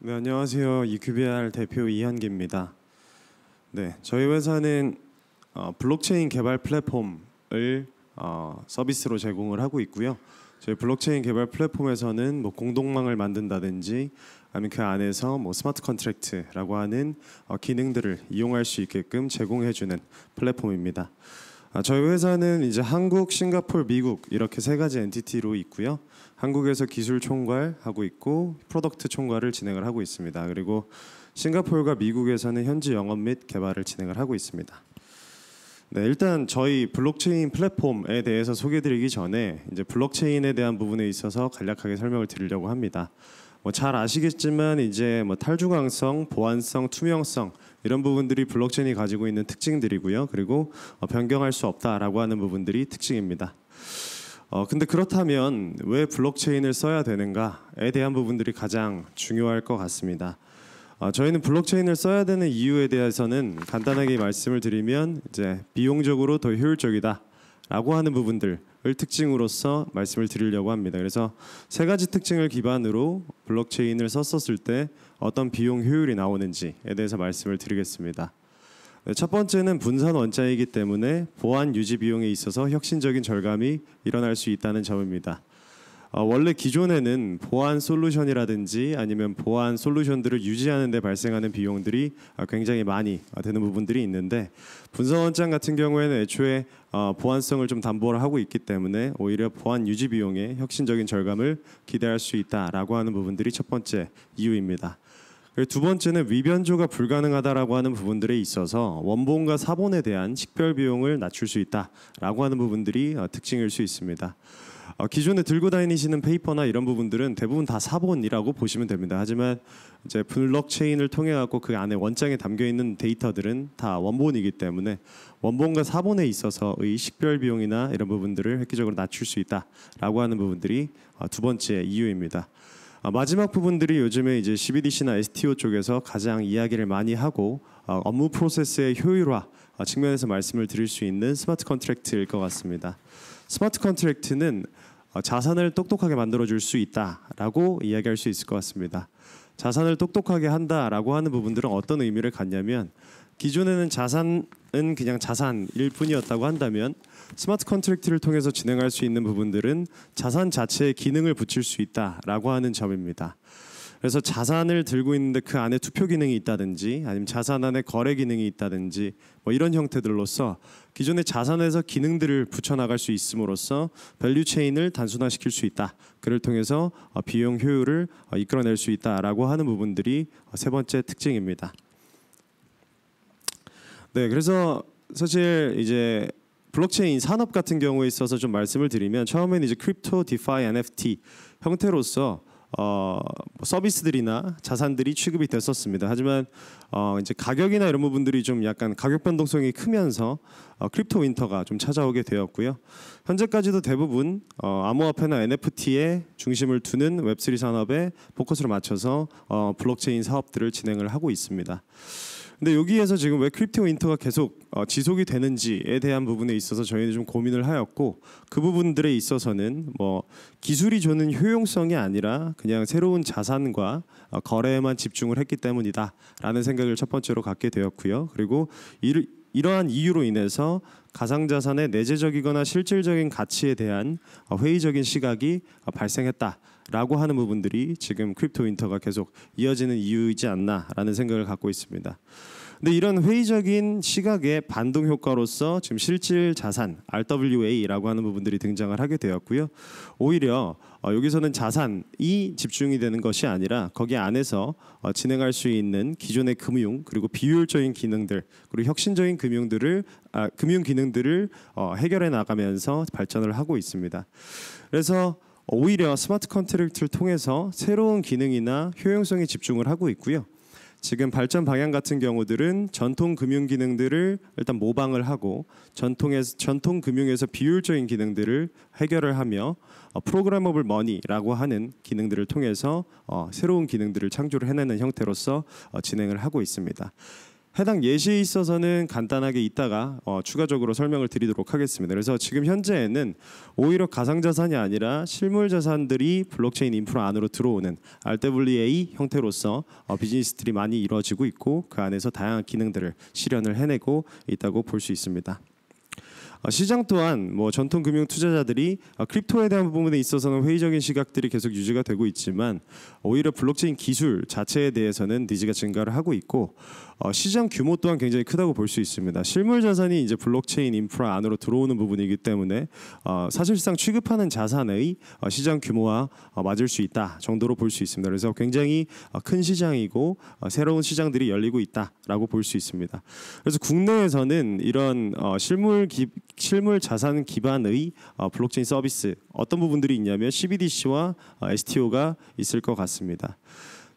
네, 안녕하세요. 이큐비알 대표 이현기입니다. 네, 저희 회사는 어, 블록체인 개발 플랫폼을 어, 서비스로 제공을 하고 있고요. 저희 블록체인 개발 플랫폼에서는 뭐 공동망을 만든다든지 아니면 그 안에서 뭐 스마트 컨트랙트라고 하는 어, 기능들을 이용할 수 있게끔 제공해주는 플랫폼입니다. 아, 저희 회사는 이제 한국, 싱가폴, 미국 이렇게 세 가지 엔티티로 있고요. 한국에서 기술 총괄 하고 있고 프로덕트 총괄을 진행을 하고 있습니다. 그리고 싱가폴과 미국에서는 현지 영업 및 개발을 진행을 하고 있습니다. 네, 일단 저희 블록체인 플랫폼에 대해서 소개드리기 전에 이제 블록체인에 대한 부분에 있어서 간략하게 설명을 드리려고 합니다. 뭐잘 아시겠지만 이제 뭐 탈주강성, 보안성, 투명성 이런 부분들이 블록체인이 가지고 있는 특징들이고요. 그리고 어, 변경할 수 없다라고 하는 부분들이 특징입니다. 어, 근데 그렇다면 왜 블록체인을 써야 되는가에 대한 부분들이 가장 중요할 것 같습니다. 어, 저희는 블록체인을 써야 되는 이유에 대해서는 간단하게 말씀을 드리면 이제 비용적으로 더 효율적이다라고 하는 부분들을 특징으로서 말씀을 드리려고 합니다. 그래서 세 가지 특징을 기반으로 블록체인을 썼었을 때 어떤 비용 효율이 나오는지에 대해서 말씀을 드리겠습니다. 네, 첫 번째는 분산 원자이기 때문에 보안 유지 비용에 있어서 혁신적인 절감이 일어날 수 있다는 점입니다. 어, 원래 기존에는 보안 솔루션이라든지 아니면 보안 솔루션들을 유지하는 데 발생하는 비용들이 어, 굉장히 많이 어, 되는 부분들이 있는데 분산원장 같은 경우에는 애초에 보안성을 좀 담보를 하고 있기 때문에 오히려 보안 유지 비용에 혁신적인 절감을 기대할 수 있다라고 하는 부분들이 첫 번째 이유입니다. 두 번째는 위변조가 불가능하다라고 하는 부분들에 있어서 원본과 사본에 대한 식별 비용을 낮출 수 있다라고 하는 부분들이 어, 특징일 수 있습니다. 어, 기존에 들고 다니시는 페이퍼나 이런 부분들은 대부분 다 사본이라고 보시면 됩니다. 하지만 이제 블록체인을 통해 갖고 그 안에 원장에 담겨 있는 데이터들은 다 원본이기 때문에 원본과 사본에 있어서의 식별 비용이나 이런 부분들을 획기적으로 낮출 수 있다라고 하는 부분들이 어, 두 번째 이유입니다. 아, 마지막 부분들이 요즘에 이제 CBDC나 STO 쪽에서 가장 이야기를 많이 하고 아, 업무 프로세스의 효율화 아, 측면에서 말씀을 드릴 수 있는 스마트 컨트랙트일 것 같습니다. 스마트 컨트랙트는 자산을 똑똑하게 만들어줄 수 있다라고 이야기할 수 있을 것 같습니다. 자산을 똑똑하게 한다라고 하는 부분들은 어떤 의미를 갖냐면 기존에는 자산은 그냥 자산일 뿐이었다고 한다면 스마트 컨트랙트를 통해서 진행할 수 있는 부분들은 자산 자체에 기능을 붙일 수 있다라고 하는 점입니다. 그래서 자산을 들고 있는데 그 안에 투표 기능이 있다든지 아니면 자산 안에 거래 기능이 있다든지 뭐 이런 형태들로서 기존의 자산에서 기능들을 붙여나갈 수 있음으로써 밸류 체인을 단순화시킬 수 있다. 그를 통해서 어, 비용 효율을 어, 이끌어낼 수 있다라고 하는 부분들이 어, 세 번째 특징입니다. 네, 그래서 사실 이제 블록체인 산업 같은 경우에 있어서 좀 말씀을 드리면 처음에는 이제 크립토, 디파이, NFT 형태로서 어, 뭐 서비스들이나 자산들이 취급이 됐었습니다. 하지만 어, 이제 가격이나 이런 부분들이 좀 약간 가격 변동성이 크면서 어, 크립토 윈터가 좀 찾아오게 되었고요. 현재까지도 대부분 어, 암호화폐나 NFT에 중심을 두는 웹3 산업에 포커스를 맞춰서 어, 블록체인 사업들을 진행을 하고 있습니다. 근데 여기에서 지금 왜크립토 윈터가 계속 어, 지속이 되는지에 대한 부분에 있어서 저희는 좀 고민을 하였고 그 부분들에 있어서는 뭐 기술이 주는 효용성이 아니라 그냥 새로운 자산과 어, 거래에만 집중을 했기 때문이다라는 생각을 첫 번째로 갖게 되었고요. 그리고 이를 이러한 이유로 인해서 가상자산의 내재적이거나 실질적인 가치에 대한 어, 회의적인 시각이 어, 발생했다. 라고 하는 부분들이 지금 크립토 윈터가 계속 이어지는 이유이지 않나라는 생각을 갖고 있습니다. 근데 이런 회의적인 시각의 반동 효과로서 지금 실질 자산 RWA라고 하는 부분들이 등장을 하게 되었고요. 오히려 어, 여기서는 자산이 집중이 되는 것이 아니라 거기 안에서 어, 진행할 수 있는 기존의 금융 그리고 비효율적인 기능들 그리고 혁신적인 금융들을 아, 금융 기능들을 어, 해결해 나가면서 발전을 하고 있습니다. 그래서 어, 오히려 스마트 컨트랙트를 통해서 새로운 기능이나 효용성에 집중을 하고 있고요. 지금 발전 방향 같은 경우들은 전통 금융 기능들을 일단 모방을 하고 전통에서 전통 금융에서 비효율적인 기능들을 해결을 하며 어, 프로그래머블 머니라고 하는 기능들을 통해서 어, 새로운 기능들을 창조를 해내는 형태로서 어, 진행을 하고 있습니다. 해당 예시에 있어서는 간단하게 이따가 어, 추가적으로 설명을 드리도록 하겠습니다. 그래서 지금 현재에는 오히려 가상자산이 아니라 실물자산들이 블록체인 인프라 안으로 들어오는 RWA 형태로서 어, 비즈니스들이 많이 이루어지고 있고 그 안에서 다양한 기능들을 실현을 해내고 있다고 볼 수 있습니다. 어, 시장 또한 뭐 전통 금융 투자자들이 어, 크립토에 대한 부분에 있어서는 회의적인 시각들이 계속 유지가 되고 있지만 오히려 블록체인 기술 자체에 대해서는 니즈가 증가를 하고 있고 어, 시장 규모 또한 굉장히 크다고 볼 수 있습니다. 실물 자산이 이제 블록체인 인프라 안으로 들어오는 부분이기 때문에 사실상 취급하는 자산의 시장 규모와 맞을 수 있다 정도로 볼 수 있습니다. 그래서 굉장히 큰 시장이고 새로운 시장들이 열리고 있다라고 볼 수 있습니다. 그래서 국내에서는 이런 실물 기, 실물 자산 기반의 어, 블록체인 서비스 어떤 부분들이 있냐면 CBDC와 어, STO가 있을 것 같습니다.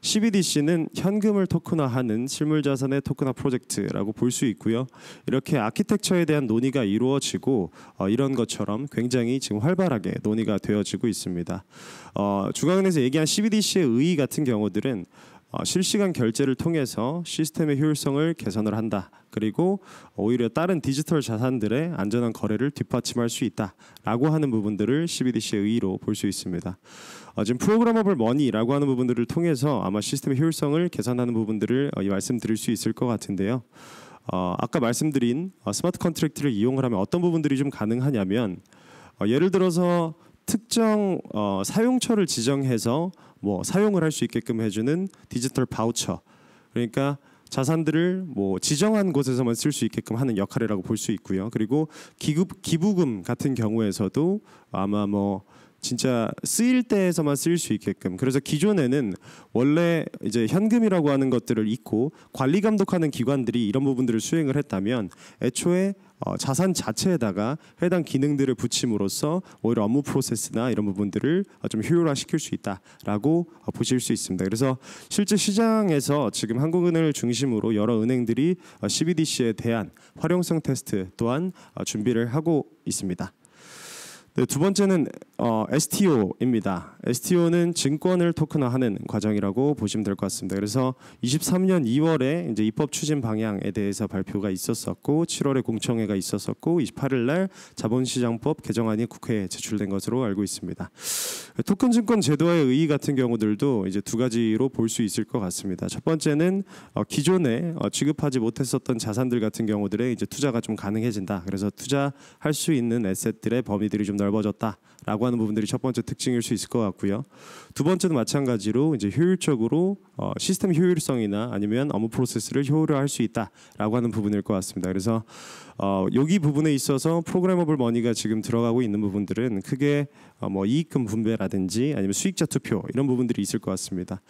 CBDC는 현금을 토큰화하는 실물자산의 토큰화 프로젝트라고 볼 수 있고요. 이렇게 아키텍처에 대한 논의가 이루어지고 어, 이런 것처럼 굉장히 지금 활발하게 논의가 되어지고 있습니다. 어, 중앙은행에서 얘기한 CBDC의 의의 같은 경우들은 어, 실시간 결제를 통해서 시스템의 효율성을 개선을 한다. 그리고 오히려 다른 디지털 자산들의 안전한 거래를 뒷받침할 수 있다라고 하는 부분들을 CBDC의 의의로 볼 수 있습니다. 어, 지금 프로그래머블 머니라고 하는 부분들을 통해서 아마 시스템의 효율성을 개선하는 부분들을 어, 말씀드릴 수 있을 것 같은데요. 어, 아까 말씀드린 어, 스마트 컨트랙트를 이용을 하면 어떤 부분들이 좀 가능하냐면 어, 예를 들어서 특정 어, 사용처를 지정해서 뭐 사용을 할 수 있게끔 해주는 디지털 바우처 그러니까 자산들을 뭐 지정한 곳에서만 쓸 수 있게끔 하는 역할이라고 볼 수 있고요. 그리고 기급 기부금 같은 경우에서도 아마 뭐 진짜 쓰일 때에서만 쓰일 수 있게끔 그래서 기존에는 원래 이제 현금이라고 하는 것들을 잊고 관리 감독하는 기관들이 이런 부분들을 수행을 했다면 애초에 어, 자산 자체에다가 해당 기능들을 붙임으로써 오히려 업무 프로세스나 이런 부분들을 어, 좀 효율화 시킬 수 있다라고 어, 보실 수 있습니다. 그래서 실제 시장에서 지금 한국은행을 중심으로 여러 은행들이 어, CBDC에 대한 활용성 테스트 또한 어, 준비를 하고 있습니다. 네, 두 번째는 어, STO입니다. STO는 증권을 토큰화하는 과정이라고 보시면 될 것 같습니다. 그래서 23년 2월에 이제 입법 추진 방향에 대해서 발표가 있었었고 7월에 공청회가 있었었고 28일 날 자본시장법 개정안이 국회에 제출된 것으로 알고 있습니다. 토큰 증권 제도의 의의 같은 경우들도 이제 두 가지로 볼 수 있을 것 같습니다. 첫 번째는 어, 기존에 어, 취급하지 못했었던 자산들 같은 경우들에 이제 투자가 좀 가능해진다. 그래서 투자할 수 있는 에셋들의 범위들이 좀 넓어졌다. 라고 하는 부분들이 첫 번째 특징일 수 있을 것 같고요. 두 번째도 마찬가지로 이제 효율적으로 어, 시스템 효율성이나 아니면 업무 프로세스를 효율화할 수 있다라고 하는 부분일 것 같습니다. 그래서 어, 여기 부분에 있어서 프로그래머블 머니가 지금 들어가고 있는 부분들은 크게 어, 뭐 이익금 분배라든지 아니면 수익자 투표 이런 부분들이 있을 것 같습니다.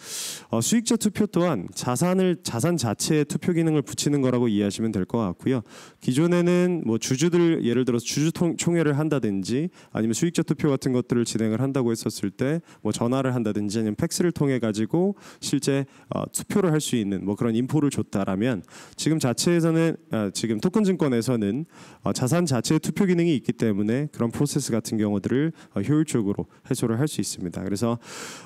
어, 수익자 투표 또한 자산을 자산 자체에 투표 기능을 붙이는 거라고 이해하시면 될 것 같고요. 기존에는 뭐 주주들 예를 들어서 주주 총회를 한다든지 아니면 수익자 투표 투표 같은 것들을 진행을 한다고 했었을 때뭐 전화를 한다든지 아니면 팩스를 통해 가지고 실제 어, 투표를 할 수 있는 뭐 그런 인포를 줬다라면 지금 자체에서는 아, 지금 토큰증권에서는 어, 자산 자체의 투표 기능이 있기 때문에 그런 프로세스 같은 경우들을 어, 효율적으로 해소를 할 수 있습니다. 그래서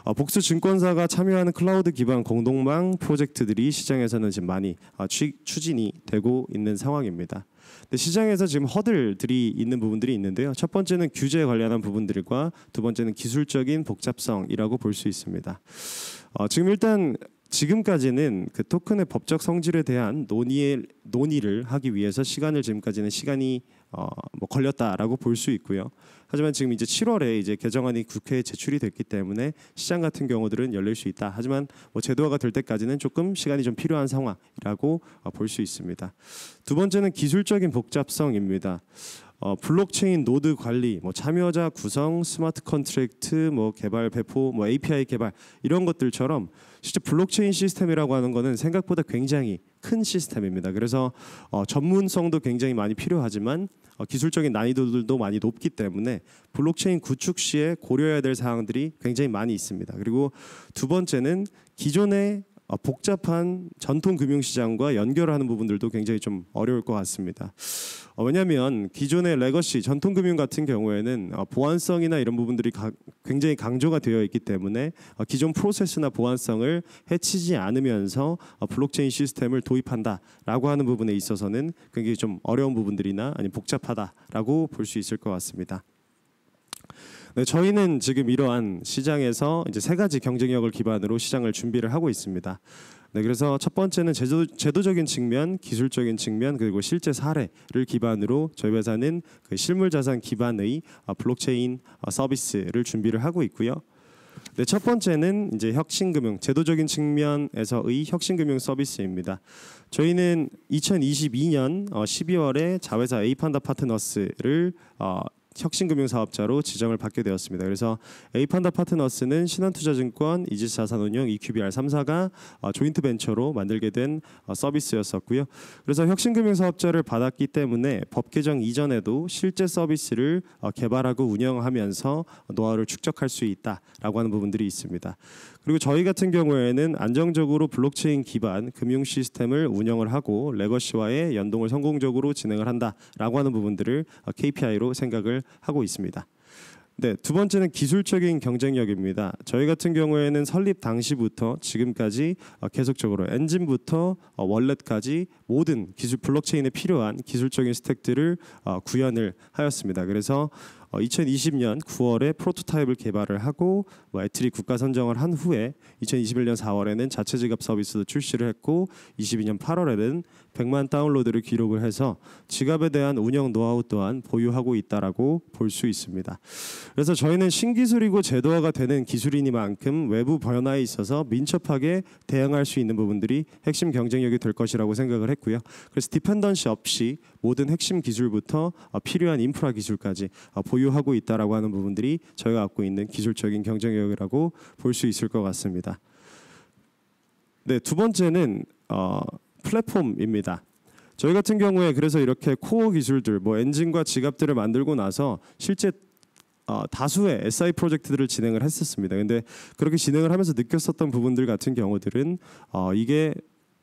어, 복수 증권사가 참여하는 클라우드 기반 공동망 프로젝트들이 시장에서는 지금 많이 어, 추, 추진이 되고 있는 상황입니다. 근데 시장에서 지금 허들들이 있는 부분들이 있는데요. 첫 번째는 규제에 관련한 부분들과 두 번째는 기술적인 복잡성이라고 볼 수 있습니다. 어, 지금 일단 지금까지는 그 토큰의 법적 성질에 대한 논의에, 논의를 하기 위해서 시간을 지금까지는 시간이 어, 뭐 걸렸다라고 볼 수 있고요. 하지만 지금 이제 7월에 이제 개정안이 국회에 제출이 됐기 때문에 시장 같은 경우들은 열릴 수 있다. 하지만 뭐 제도화가 될 때까지는 조금 시간이 좀 필요한 상황이라고 어, 볼수 있습니다. 두 번째는 기술적인 복잡성입니다. 어, 블록체인 노드 관리, 뭐 참여자 구성, 스마트 컨트랙트, 뭐 개발 배포, 뭐 API 개발 이런 것들처럼 실제 블록체인 시스템이라고 하는 것은 생각보다 굉장히 큰 시스템입니다. 그래서 어, 전문성도 굉장히 많이 필요하지만 어, 기술적인 난이도들도 많이 높기 때문에 블록체인 구축 시에 고려해야 될 사항들이 굉장히 많이 있습니다. 그리고 두 번째는 기존의 어, 복잡한 전통 금융시장과 연결하는 부분들도 굉장히 좀 어려울 것 같습니다. 어, 왜냐하면 기존의 레거시 전통금융 같은 경우에는 어, 보안성이나 이런 부분들이 굉장히 강조가 되어 있기 때문에 기존 프로세스나 보안성을 해치지 않으면서 블록체인 시스템을 도입한다라고 하는 부분에 있어서는 굉장히 좀 어려운 부분들이나 아니 복잡하다라고 볼 수 있을 것 같습니다. 네, 저희는 지금 이러한 시장에서 이제 세 가지 경쟁력을 기반으로 시장을 준비를 하고 있습니다. 네, 그래서 첫 번째는 제도, 적인 측면, 기술적인 측면, 그리고 실제 사례를 기반으로 저희 회사는 그 실물 자산 기반의 아, 블록체인 아, 서비스를 준비를 하고 있고요. 네, 첫 번째는 이제 혁신금융 제도적인 측면에서의 혁신금융 서비스입니다. 저희는 2022년 12월에 어, 자회사 에이판다 파트너스를 어, 혁신금융사업자로 지정을 받게 되었습니다. 그래서 A판다 파트너스는 신한투자증권, 이지스자산운용, EQBR 3사가 어, 조인트 벤처로 만들게 된 어, 서비스였었고요. 그래서 혁신금융사업자를 받았기 때문에 법 개정 이전에도 실제 서비스를 어, 개발하고 운영하면서 노하우를 축적할 수 있다라고 하는 부분들이 있습니다. 그리고 저희 같은 경우에는 안정적으로 블록체인 기반 금융 시스템을 운영을 하고 레거시와의 연동을 성공적으로 진행을 한다라고 하는 부분들을 어, KPI로 생각을 하고 있습니다. 네, 두 번째는 기술적인 경쟁력입니다. 저희 같은 경우에는 설립 당시부터 지금까지 어, 계속적으로 엔진부터 어, 월렛까지 모든 기술 블록체인에 필요한 기술적인 스택들을 구현을 하였습니다. 그래서 2020년 어, 9월에 프로토타입을 개발을 하고 와이트리 뭐 국가 선정을 한 후에 2021년 4월에는 자체 지갑 서비스도 출시를 했고 22년 8월에는 100만 다운로드를 기록을 해서 지갑에 대한 운영 노하우 또한 보유하고 있다라고 볼 수 있습니다. 그래서 저희는 신기술이고 제도화가 되는 기술이니만큼 외부 변화에 있어서 민첩하게 대응할 수 있는 부분들이 핵심 경쟁력이 될 것이라고 생각을 했고요. 그래서 디펜던시 없이 모든 핵심 기술부터 필요한 인프라 기술까지 보유하고 있다라고 하는 부분들이 저희가 갖고 있는 기술적인 경쟁력이라고 볼 수 있을 것 같습니다. 네, 두 번째는 어, 플랫폼입니다. 저희 같은 경우에 그래서 이렇게 코어 기술들, 뭐 엔진과 지갑들을 만들고 나서 실제 어, 다수의 SI 프로젝트들을 진행을 했었습니다. 근데 그렇게 진행을 하면서 느꼈었던 부분들 같은 경우들은 어, 이게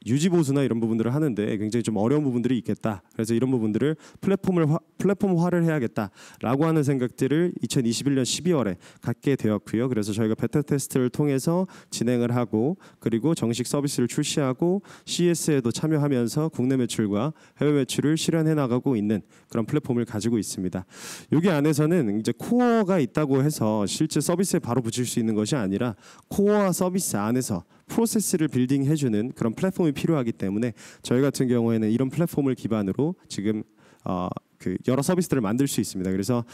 유지 보수나 이런 부분들을 하는데 굉장히 좀 어려운 부분들이 있겠다. 그래서 이런 부분들을 플랫폼을 화, 플랫폼화를 해야겠다라고 하는 생각들을 2021년 12월에 갖게 되었고요. 그래서 저희가 베타 테스트를 통해서 진행을 하고 그리고 정식 서비스를 출시하고 CS에도 참여하면서 국내 매출과 해외 매출을 실현해 나가고 있는 그런 플랫폼을 가지고 있습니다. 여기 안에서는 이제 코어가 있다고 해서 실제 서비스에 바로 붙일 수 있는 것이 아니라 코어와 서비스 안에서 프로세스를 빌딩해주는 그런 플랫폼이 필요하기 때문에 저희 같은 경우에는 이런 플랫폼을 기반으로 지금 어, 그 여러 서비스들을 만들 수 있습니다. 그래서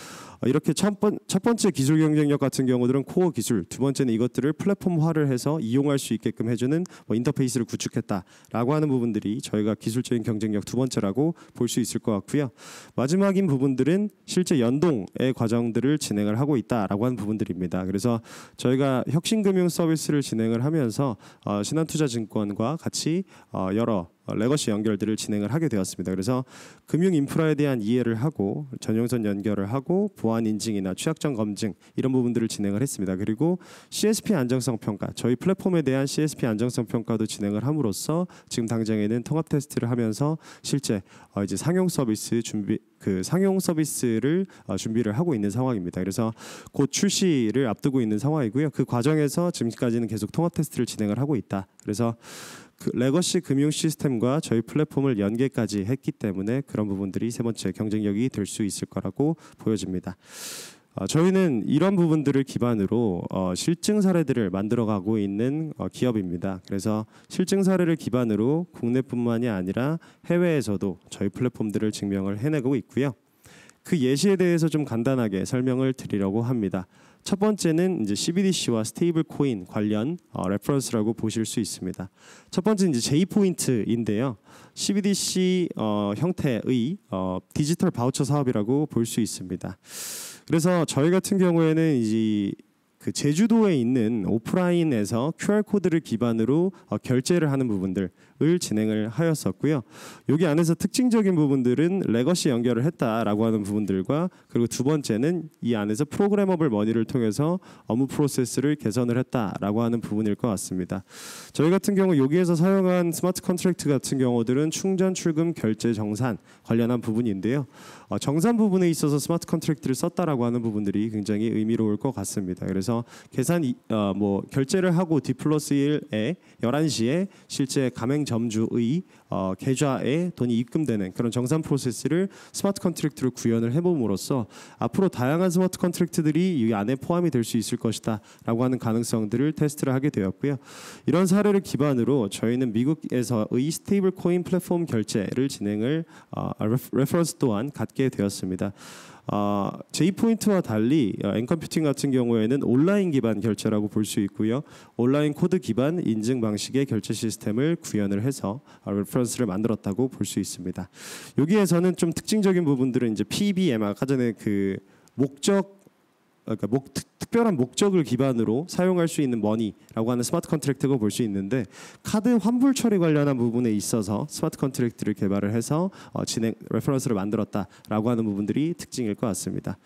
어, 이렇게 첫, 번, 째 기술 경쟁력 같은 경우들은 코어 기술, 두 번째는 이것들을 플랫폼화를 해서 이용할 수 있게끔 해주는 뭐 인터페이스를 구축했다라고 하는 부분들이 저희가 기술적인 경쟁력 두 번째라고 볼 수 있을 것 같고요. 마지막인 부분들은 실제 연동의 과정들을 진행을 하고 있다라고 하는 부분들입니다. 그래서 저희가 혁신금융 서비스를 진행을 하면서 어, 신한투자증권과 같이 어, 여러 어, 레거시 연결들을 진행을 하게 되었습니다. 그래서 금융 인프라에 대한 이해를 하고 전용선 연결을 하고 보안 인증이나 취약점 검증 이런 부분들을 진행을 했습니다. 그리고 CSP 안정성 평가 저희 플랫폼에 대한 CSP 안정성 평가도 진행을 함으로써 지금 당장에는 통합 테스트를 하면서 실제 어 이제 상용 서비스 준비 그 상용 서비스를 어, 준비를 하고 있는 상황입니다. 그래서 곧 출시를 앞두고 있는 상황이고요. 그 과정에서 지금까지는 계속 통합 테스트를 진행을 하고 있다. 그래서 그 레거시 금융 시스템과 저희 플랫폼을 연계까지 했기 때문에 그런 부분들이 세 번째 경쟁력이 될 수 있을 거라고 보여집니다. 어, 저희는 이런 부분들을 기반으로 어, 실증 사례들을 만들어가고 있는 어, 기업입니다. 그래서 실증 사례를 기반으로 국내뿐만이 아니라 해외에서도 저희 플랫폼들을 증명을 해내고 있고요. 그 예시에 대해서 좀 간단하게 설명을 드리려고 합니다. 첫 번째는 이제 CBDC와 스테이블 코인 관련 어, 레퍼런스라고 보실 수 있습니다. 첫 번째는 이제 J 포인트인데요. CBDC 어, 형태의 어, 디지털 바우처 사업이라고 볼 수 있습니다. 그래서 저희 같은 경우에는 이제 그 제주도에 있는 오프라인에서 QR 코드를 기반으로 어, 결제를 하는 부분들 을 진행을 하였었고요. 여기 안에서 특징적인 부분들은 레거시 연결을 했다라고 하는 부분들과 그리고 두 번째는 이 안에서 프로그래머블 머니를 통해서 업무 프로세스를 개선을 했다라고 하는 부분일 것 같습니다. 저희 같은 경우 여기에서 사용한 스마트 컨트랙트 같은 경우들은 충전, 출금, 결제, 정산 관련한 부분인데요. 어, 정산 부분에 있어서 스마트 컨트랙트를 썼다라고 하는 부분들이 굉장히 의미로울 것 같습니다. 그래서 계산 어, 뭐 결제를 하고 D 플러스 1에 11시에 실제 가맹 점주의 어, 계좌에 돈이 입금되는 그런 정산 프로세스를 스마트 컨트랙트를 구현을 해봄으로써 앞으로 다양한 스마트 컨트랙트들이 이 안에 포함이 될 수 있을 것이다라고 하는 가능성들을 테스트를 하게 되었고요. 이런 사례를 기반으로 저희는 미국에서의 스테이블 코인 플랫폼 결제를 진행을 어, 레퍼런스 또한 갖게 되었습니다. 어, J포인트와 달리 엔컴퓨팅 어, 같은 경우에는 온라인 기반 결제라고 볼 수 있고요. 온라인 코드 기반 인증 방식의 결제 시스템을 구현을 해서 레퍼런스를 만들었다고 볼 수 있습니다. 여기에서는 좀 특징적인 부분들은 이제 PBM 아까 전에 그 목적 그러니까 목, 특별한 목적을 기반으로 사용할 수 있는 머니라고 하는 스마트 컨트랙트가 볼 수 있는데 카드 환불 처리 관련한 부분에 있어서 스마트 컨트랙트를 개발을 해서 어, 진행 레퍼런스를 만들었다라고 하는 부분들이 특징일 것 같습니다.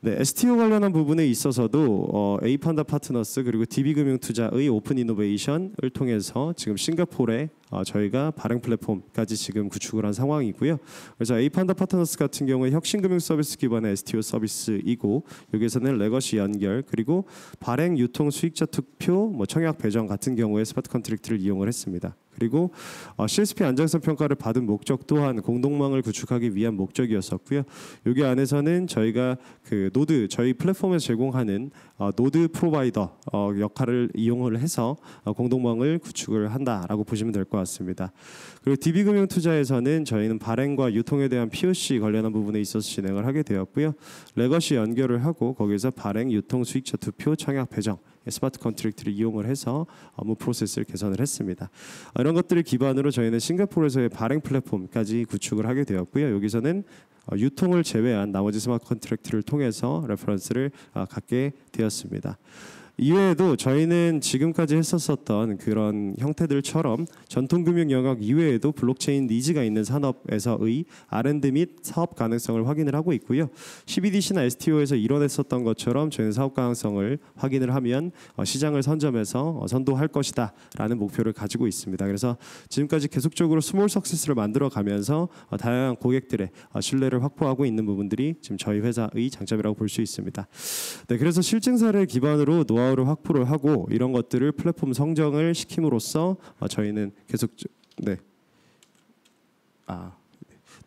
네, STO 관련한 부분에 있어서도 어, A판다 파트너스 그리고 DB금융투자의 오픈 이노베이션을 통해서 지금 싱가포르에 어, 저희가 발행 플랫폼까지 지금 구축을 한 상황이고요. 그래서 A판다 파트너스 같은 경우에 혁신금융 서비스 기반의 STO 서비스이고 여기에서는 레거시 연결 그리고 발행 유통 수익자 투표 뭐 청약 배정 같은 경우에 스마 컨트랙트를 이용을 했습니다. 그리고 CSP 어, 안정성 평가를 받은 목적 또한 공동망을 구축하기 위한 목적이었었고요. 여기 안에서는 저희가 그 노드 저희 플랫폼에서 제공하는 어, 노드 프로바이더 어, 역할을 이용을 해서 공동망을 구축을 한다라고 보시면 될 것 같습니다. 그리고 DB금융 투자에서는 저희는 발행과 유통에 대한 POC 관련한 부분에 있어서 진행을 하게 되었고요. 레거시 연결을 하고 거기서 발행, 유통, 수익처 투표, 청약, 배정 스마트 컨트랙트를 이용을 해서 업무 프로세스를 개선을 했습니다. 이런 것들을 기반으로 저희는 싱가포르에서의 발행 플랫폼까지 구축을 하게 되었고요. 여기서는 어, 유통을 제외한 나머지 스마트 컨트랙트를 통해서 레퍼런스를 아, 갖게 되었습니다. 이외에도 저희는 지금까지 했었었던 그런 형태들처럼 전통금융 영역 이외에도 블록체인 니즈가 있는 산업에서의 R&D 및 사업 가능성을 확인을 하고 있고요. CBDC나 STO에서 이뤄냈었던 것처럼 저희는 사업 가능성을 확인을 하면 어, 시장을 선점해서 어, 선도할 것이다 라는 목표를 가지고 있습니다. 그래서 지금까지 계속적으로 스몰 석세스를 만들어 가면서 다양한 고객들의 어, 신뢰를 확보하고 있는 부분들이 지금 저희 회사의 장점이라고 볼 수 있습니다. 네, 그래서 실증사를 기반으로 노하 노하를 확보를 하고 이런 것들을 플랫폼 성장을 시킴으로써 아, 저희는 계속 네. 아,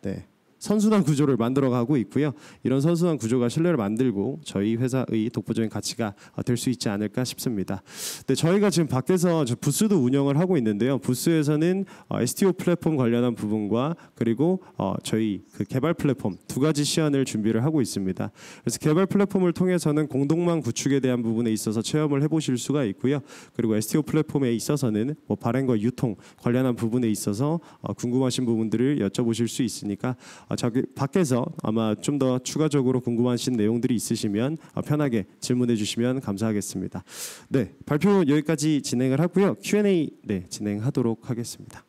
네. 선순환 구조를 만들어가고 있고요. 이런 선순환 구조가 신뢰를 만들고 저희 회사의 독보적인 가치가 될 수 있지 않을까 싶습니다. 네, 저희가 지금 밖에서 부스도 운영을 하고 있는데요. 부스에서는 어, STO 플랫폼 관련한 부분과 그리고 어, 저희 그 개발 플랫폼 두 가지 시안을 준비를 하고 있습니다. 그래서 개발 플랫폼을 통해서는 공동망 구축에 대한 부분에 있어서 체험을 해보실 수가 있고요. 그리고 STO 플랫폼에 있어서는 뭐 발행과 유통 관련한 부분에 있어서 어, 궁금하신 부분들을 여쭤보실 수 있으니까 자기 밖에서 아마 좀 더 추가적으로 궁금하신 내용들이 있으시면 편하게 질문해 주시면 감사하겠습니다. 네, 발표 여기까지 진행을 하고요. Q&A 네, 진행하도록 하겠습니다.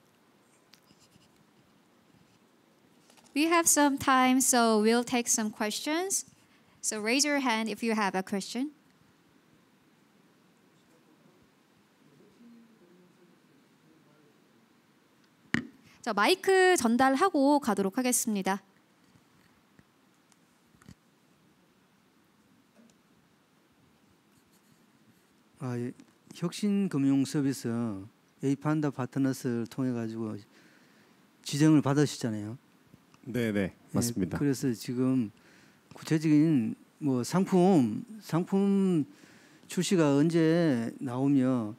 We have some time, so we'll take some questions. So raise your hand if you have a question. 자, 마이크 전달하고 가도록 하겠습니다. 아, 예. 혁신금융서비스 에이판다 파트너스를 통해 가지고 지정을 받으셨잖아요. 네, 네, 예, 맞습니다. 그래서 지금 구체적인 뭐 상품 상품 출시가 언제 나오며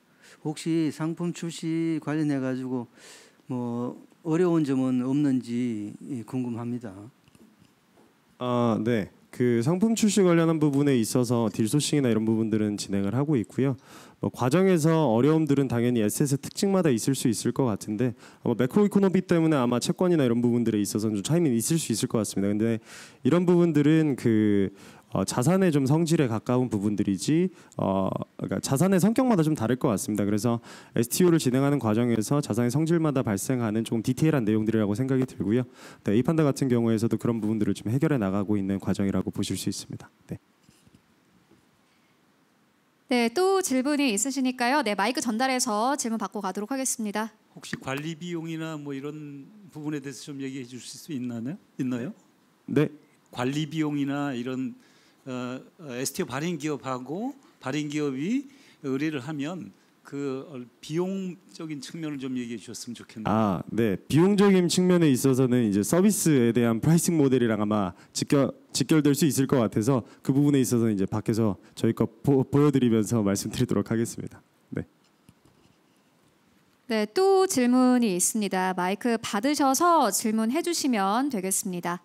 혹시 상품 출시 관련해 가지고 뭐 어려운 점은 없는지 예, 궁금합니다. 아, 네. 그 상품 출시 관련한 부분에 있어서 딜소싱이나 이런 부분들은 진행을 하고 있고요. 뭐 과정에서 어려움들은 당연히 에셋의 특징마다 있을 수 있을 것 같은데 아마 매크로이코노미 때문에 아마 채권이나 이런 부분들에 있어서는 좀 차이는 있을 수 있을 것 같습니다. 근데 이런 부분들은 그 어, 자산의 좀 성질에 가까운 부분들이지 어, 그러니까 자산의 성격마다 좀 다를 것 같습니다. 그래서 s t u 를 진행하는 과정에서 자산의 성질마다 발생하는 좀 디테일한 내용들이라고 생각이 들고요. 네, 이판다 같은 경우에서도 그런 부분들을 좀 해결해 나가고 있는 과정이라고 보실 수 있습니다. 네. 네, 또 질문이 있으시니까요. 네, 마이크 전달해서 질문 받고 가도록 하겠습니다. 혹시 관리 비용이나 뭐 이런 부분에 대해서 좀 얘기해 주실 수 있나요? 있나요? 네. 관리 비용이나 이런 어, STO 어, 발행 기업하고 발행 기업이 의뢰를 하면 그 어, 비용적인 측면을 좀 얘기해 주셨으면 좋겠네요. 아, 네. 비용적인 측면에 있어서는 이제 서비스에 대한 프라이싱 모델이랑 아마 직결 직결될 수 있을 것 같아서 그 부분에 있어서 이제 밖에서 저희 거 보, 보여드리면서 말씀드리도록 하겠습니다. 네. 네, 또 질문이 있습니다. 마이크 받으셔서 질문해 주시면 되겠습니다.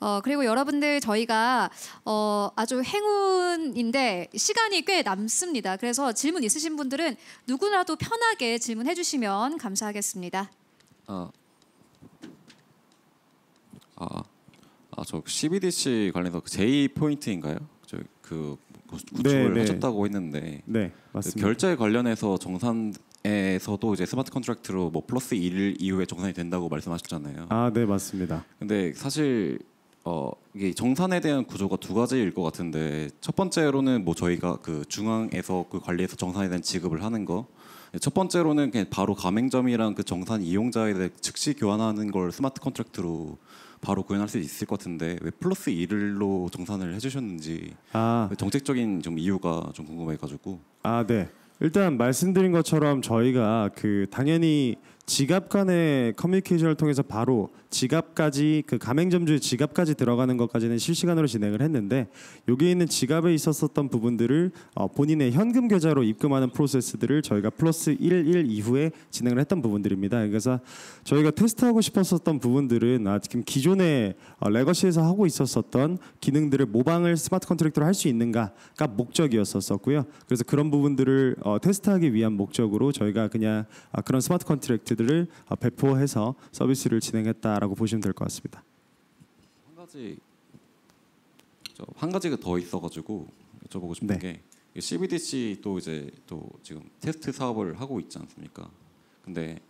어, 그리고 여러분들 저희가 어, 아주 행운인데 시간이 꽤 남습니다. 그래서 질문 있으신 분들은 누구라도 편하게 질문해 주시면 감사하겠습니다. 어. 아, 아, 저 CBDC 관련해서 J 그 포인트인가요? 저 그 구축을 네, 네, 하셨다고 했는데 네, 그 맞습니다. 그 결제 관련해서 정산 에서도 이제 스마트 컨트랙트로 뭐 플러스 1 이후에 정산이 된다고 말씀하셨잖아요. 아, 네, 맞습니다. 근데 사실 어 이게 정산에 대한 구조가 두 가지일 것 같은데 첫 번째로는 뭐 저희가 그 중앙에서 그 관리해서 정산에 대한 지급을 하는 거. 네, 첫 번째로는 그냥 바로 가맹점이랑 그 정산 이용자에 대해 즉시 교환하는 걸 스마트 컨트랙트로 바로 구현할 수 있을 것 같은데 왜 플러스 1로 정산을 해주셨는지 아. 그 정책적인 좀 이유가 좀 궁금해가지고 아 네. 일단 말씀드린 것처럼 저희가 그 당연히 지갑 간의 커뮤니케이션을 통해서 바로 지갑까지 그 가맹점주의 지갑까지 들어가는 것까지는 실시간으로 진행을 했는데 여기에 있는 지갑에 있었었던 부분들을 어, 본인의 현금 계좌로 입금하는 프로세스들을 저희가 플러스 11 이후에 진행을 했던 부분들입니다. 그래서 저희가 테스트하고 싶었었던 부분들은 아, 지금 기존의 어, 레거시에서 하고 있었었던 기능들을 모방을 스마트 컨트랙터로할 수 있는가가 목적이었었고요. 그래서 그런 부분들을 어, 테스트하기 위한 목적으로 저희가 그냥 아, 그런 스마트 컨트랙트들을 어, 배포해서 서비스를 진행했다. 있다라고 보시면 될 것 같습니다. 한 가지 한 가지가 더 있어가지고 여쭤보고 싶은 네. 게 CBDC 또 이제 또 지금 테스트 사업을 하고 있지 않습니까? 근데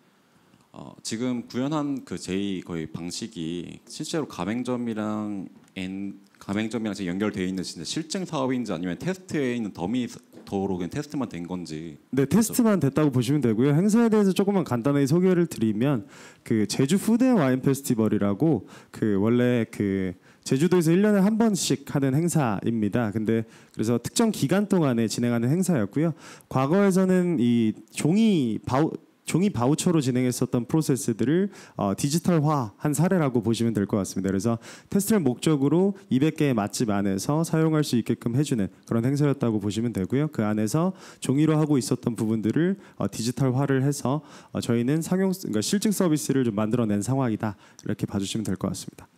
어 지금 구현한 그제 거의 방식이 실제로 가맹점이랑 N 가맹점이랑 연결되어 있는 진짜 실증 사업인지 아니면 테스트에 있는 더미 닥터로겐 테스트만 된 건지. 네, 테스트만 됐다고 보시면 되고요. 행사에 대해서 조금만 간단하게 소개를 드리면 그 제주 후대 와인 페스티벌이라고 그 원래 그 제주도에서 1년에 한 번씩 하는 행사입니다. 근데 그래서 특정 기간 동안에 진행하는 행사였고요. 과거에서는 이 종이 바우 종이 바우처로 진행했었던 프로세스들을 어, 디지털화한 사례라고 보시면 될 것 같습니다. 그래서 테스트를 목적으로 200개의 맛집 안에서 사용할 수 있게끔 해주는 그런 행사였다고 보시면 되고요. 그 안에서 종이로 하고 있었던 부분들을 어, 디지털화를 해서 어, 저희는 상용 그러니까 실증 서비스를 좀 만들어낸 상황이다 이렇게 봐주시면 될 것 같습니다.